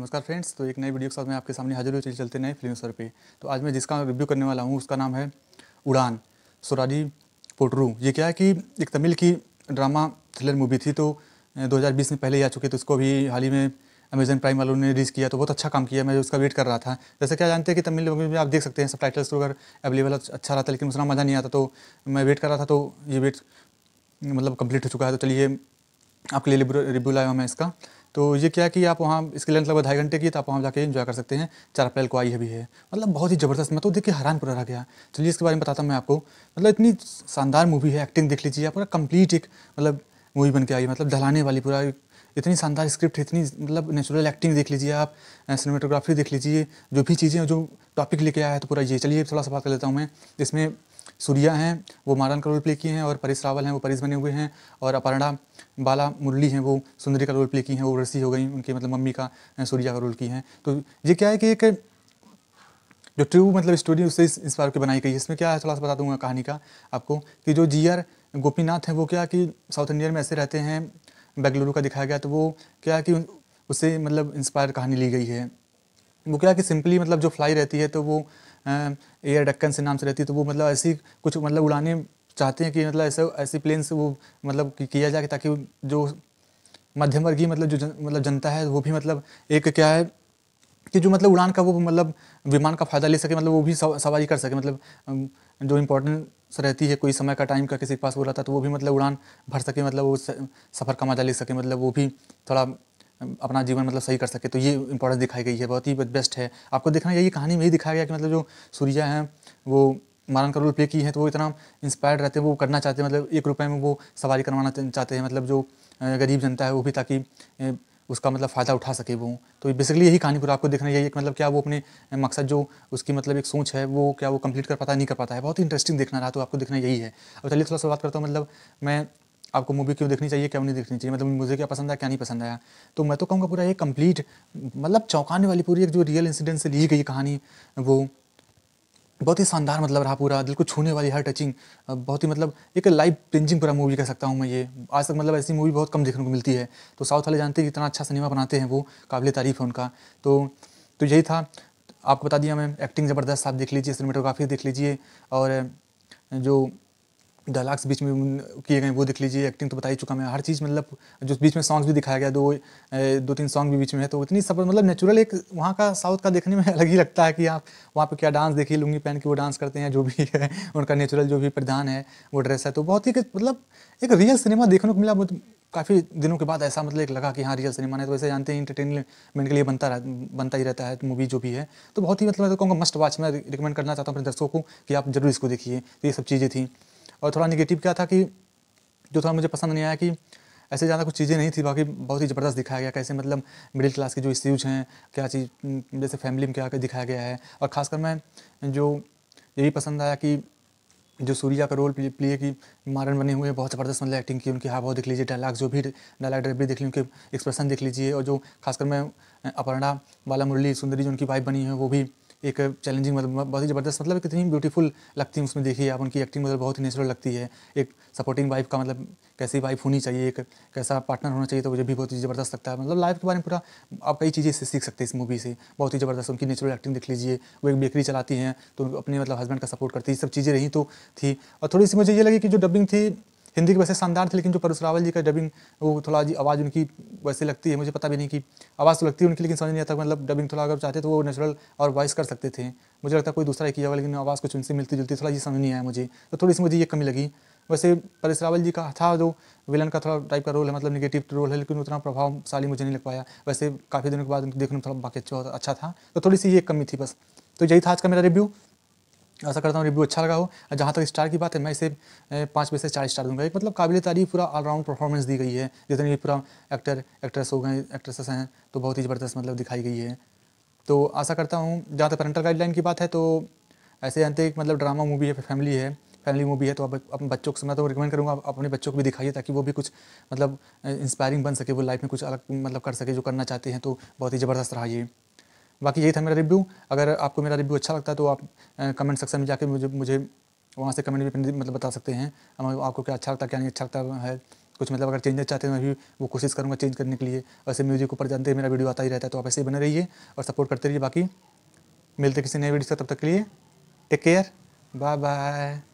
नमस्कार फ्रेंड्स तो एक नई वीडियो के साथ मैं आपके सामने हाजिर हुई चलते नए फिल्म सर पे तो आज मैं जिसका रिव्यू करने वाला हूँ उसका नाम है उड़ान सोराजी पोटरू ये क्या है कि एक तमिल की ड्रामा थ्रिलर मूवी थी तो 2020 में पहले ही आ चुकी तो उसको भी हाल ही में अमेजन प्राइम वालों ने रिलीज़ किया तो बहुत अच्छा काम किया मैं उसका वेट कर रहा था जैसे क्या जानते हैं कि तमिल में आप देख सकते हैं सब टाइटल्स तो अगर अवेलेबल तो अच्छा रहा था लेकिन उसका मज़ा नहीं आता तो मैं वेट कर रहा था तो ये वेट मतलब कम्प्लीट हो चुका है तो चलिए आपके लिए रिव्यू लाया हूँ मैं इसका तो ये क्या कि आप वहाँ इसके लेंथ लगभग ढाई घंटे की तो आप वहाँ जाके इन्जॉय कर सकते हैं चार अप्रैल को आई है भी है मतलब बहुत ही ज़बरदस्त मैं तो देख के हैरान पूरा रह गया चलिए इसके बारे में बताता हूँ मैं आपको मतलब इतनी शानदार मूवी है एक्टिंग देख लीजिए पूरा कंप्लीट एक मतलब मूवी बन के आई मतलब ढलाने वाली पूरा इतनी शानदार स्क्रिप्ट है इतनी मतलब नेचुरल एक्टिंग देख लीजिए आप सिनेमाटोग्राफी देख लीजिए जो भी चीज़ें जो टॉपिक लेके आया है तो पूरा ये चलिए थोड़ा सा बात कर लेता हूँ मैं इसमें सूर्या हैं वो मारान का रोल प्ले किए हैं और परिस रावल हैं वो परिस बने हुए हैं और अपर्णा बाला मुरली हैं वो सुंदरी का रोल प्ले की हैं वो रसी हो गई उनकी मतलब मम्मी का सूर्या का रोल की हैं तो ये क्या है कि एक जो ट्रू मतलब स्टोरी उससे इस बार के बनाई गई है इसमें क्या है थोड़ा सा बता दूंगा कहानी का आपको कि जो जी आर गोपीनाथ हैं वो क्या कि साउथ इंडिया में ऐसे रहते हैं बेंगलुरु का दिखाया गया तो वो क्या कि उससे मतलब इंस्पायर कहानी ली गई है वो क्या कि सिंपली मतलब जो फ्लाई रहती है तो वो एयर डक्कन से नाम से रहती है तो वो मतलब ऐसी कुछ मतलब उड़ाने चाहते हैं कि मतलब ऐसे ऐसी प्लेन से वो मतलब किया जाए ताकि जो मध्यम वर्गीय मतलब जो जन, मतलब जनता है वो भी मतलब एक क्या है कि जो मतलब उड़ान का वो मतलब विमान का फ़ायदा ले सके मतलब वो भी सवारी कर सके मतलब जो इम्पोर्टेंट रहती है कोई समय का टाइम का किसी के पास वो रहता है तो वो भी मतलब उड़ान भर सके मतलब वो सफ़र का मजा ले सके मतलब वो भी थोड़ा अपना जीवन मतलब सही कर सके तो ये इंपॉर्टेंस दिखाई गई है बहुत ही बेस्ट है आपको देखना यही कहानी में ही दिखाया गया कि मतलब जो सूर्या हैं वो मारन का रोल प्ले की है तो वो इतना इंस्पायर्ड रहते हैं वो करना चाहते हैं मतलब एक रुपये में वो सवारी करवाना चाहते हैं मतलब जो गरीब जनता है वो भी ताकि उसका मतलब फ़ायदा उठा सके वो तो बेसिकली यही कहानी पूरा आपको देखना यही है मतलब क्या वो अपने मकसद जो उसकी मतलब एक सोच है वो क्या वो कंप्लीट कर पाता है नहीं कर पाता है बहुत ही इंटरेस्टिंग देखना रहा तो आपको देखना यही है और चलिए थोड़ा सा बात करता हूँ मतलब मैं आपको मूवी क्यों देखनी चाहिए क्यों नहीं देखनी चाहिए मतलब मुझे क्या पसंद आया क्या नहीं पसंद आया तो मैं तो कहूँगा पूरा ये कंप्लीट मतलब चौंकाने वाली पूरी एक जो रियल इंसिडेंट से ली गई कहानी वो बहुत ही शानदार मतलब रहा पूरा दिल को छूने वाली हर टचिंग बहुत ही मतलब एक लाइफ चेंजिंग पूरा मूवी कह सकता हूँ मैं ये आज तक मतलब ऐसी मूवी बहुत कम देखने को मिलती है तो साउथ वाले जानते हैं कि इतना अच्छा सिनेमा बनाते हैं वो काबिल तारीफ़ है उनका तो तो यही था आपको बता दिया मैं एक्टिंग ज़बरदस्त आप देख लीजिए सिनेमाटोग्राफी देख लीजिए और जो डायलॉग्स बीच में किए गए वो देख लीजिए एक्टिंग तो बता ही चुका मैं हर चीज़ मतलब जो बीच में सॉन्ग्स भी दिखाया गया दो दो तीन सॉन्ग भी बीच में है तो इतनी सब मतलब नेचुरल एक वहाँ का साउथ का देखने में अलग ही लगता है कि आप वहाँ पे क्या डांस देखिए लुंगी पहन के वो डांस करते हैं जो भी है उनका नेचुरल जो भी प्रधान है वो ड्रेस है तो बहुत ही मतलब एक रियल सिनेमा देखने को मिला काफ़ी दिनों के बाद ऐसा मतलब एक लगा कि हाँ रियल सिनेमा है तो वैसे जानते हैं इंटरटेनमेंट के लिए बनता रह, बनता ही रहता है मूवी जो भी है तो बहुत ही मतलब कहूँगा मस्ट वॉच मैं रिकमेंड करना चाहता हूँ अपने दर्शकों को कि आप जरूर इसको देखिए तो ये सब चीज़ें थी और थोड़ा निगेटिव क्या था कि जो थोड़ा मुझे पसंद नहीं आया कि ऐसे ज़्यादा कुछ चीज़ें नहीं थी बाकी बहुत ही ज़बरदस्त दिखाया गया कैसे मतलब मिडिल क्लास के जो इश्यूज हैं क्या चीज़ जैसे फैमिली में क्या दिखाया गया है और ख़ासकर मैं जो यही पसंद आया कि जो सूर्या का रोल प्ले की मारन बने हुए बहुत ज़बरदस्त मतलब एक्टिंग की उनकी हाव भाव देख लीजिए डायलॉग जो भी डायलाग डिलीवरी देख लीजिए उनके एक्सप्रेशन देख लीजिए और जो खासकर मैं अपर्णा बाला मुरली सुंदरी जो उनकी वाइफ बनी है वो भी एक चैलेंजिंग मतलब बहुत ही ज़बरदस्त मतलब कितनी ब्यूटीफुल लगती है उसमें देखिए आप उनकी एक्टिंग मतलब बहुत ही नेचुरल लगती है एक सपोर्टिंग वाइफ का मतलब कैसी वाइफ होनी चाहिए एक कैसा पार्टनर होना चाहिए तो मुझे भी बहुत ही ज़बरदस्त लगता है मतलब लाइफ के बारे में पूरा आप कई चीज़ें इससे सीख सकते हैं इस मूवी से बहुत ही ज़बरदस्त उनकी नेचुरल एक्टिंग देख लीजिए वो एक बेकरी चलाती हैं तो अपने मतलब हस्बैंड का सपोर्ट करती है सब चीज़ें रही तो थी और थोड़ी सी मुझे ये लगी कि जो डबिंग थी हिंदी की वैसे शानदार थी लेकिन जो परुस रावल जी का डबिंग वो थोड़ा जी आवाज़ उनकी वैसे लगती है मुझे पता भी नहीं कि आवाज़ तो लगती है उनकी लेकिन समझ नहीं आता मतलब डबिंग थोड़ा अगर चाहते तो वो नेचुरल और वॉइस कर सकते थे मुझे लगता है कोई दूसरा ही किया लेकिन आवाज़ कुछ उनसे मिलती जुलती थोड़ा ये समझ नहीं आया मुझे तो थोड़ी सी मुझे ये कमी लगी वैसे परेश रावल जी का था जो विलन का थोड़ा टाइप का रोल है मतलब निगेटिव रोल है लेकिन उतना प्रभावशाली मुझे नहीं लग पाया वैसे काफ़ी दिनों के बाद देखने में थोड़ा बाकी अच्छा, अच्छा था तो थोड़ी सी ये कमी थी बस तो यही था आज का मेरा रिव्यू ऐसा करता हूँ रिव्यू अच्छा लगा हो जहाँ तक स्टार की बात है मैं इसे पाँच में से चार स्टार दूंगा एक मतलब काबिल तारीफ पूरा ऑलराउंड परफॉर्मेंस दी गई है जितने भी पूरा एक्टर एक्ट्रेस हो गए एक्ट्रेसेस हैं तो बहुत ही ज़बरदस्त मतलब दिखाई गई है तो आशा करता हूँ जहाँ तक पेरेंटल गाइडलाइन की बात है तो ऐसे अंत एक मतलब ड्रामा मूवी है फैमिली है फैमिली मूवी है तो आप अपने बच्चों को मैं तो रिकमेंड करूँगा आप अपने बच्चों को भी दिखाइए ताकि वो भी कुछ मतलब इंस्पायरिंग बन सके वो लाइफ में कुछ अलग मतलब कर सके जो करना चाहते हैं तो बहुत ही ज़बरदस्त रहा ये बाकी यही था मेरा रिव्यू अगर आपको मेरा रिव्यू अच्छा लगता है तो आप कमेंट सेक्शन में जाके मुझे मुझे वहाँ से कमेंट भी मतलब बता सकते हैं आपको क्या अच्छा लगता है क्या नहीं अच्छा लगता है कुछ मतलब अगर चेंजेस चाहते हैं मैं भी वो कोशिश करूँगा चेंज करने के लिए वैसे म्यूजिक ऊपर जानते हैं मेरा वीडियो आता ही रहता है तो आप ऐसे ही बने रहिए और सपोर्ट करते रहिए बाकी मिलते किसी नए वीडियो से तब तक के लिए टेक केयर बाय बाय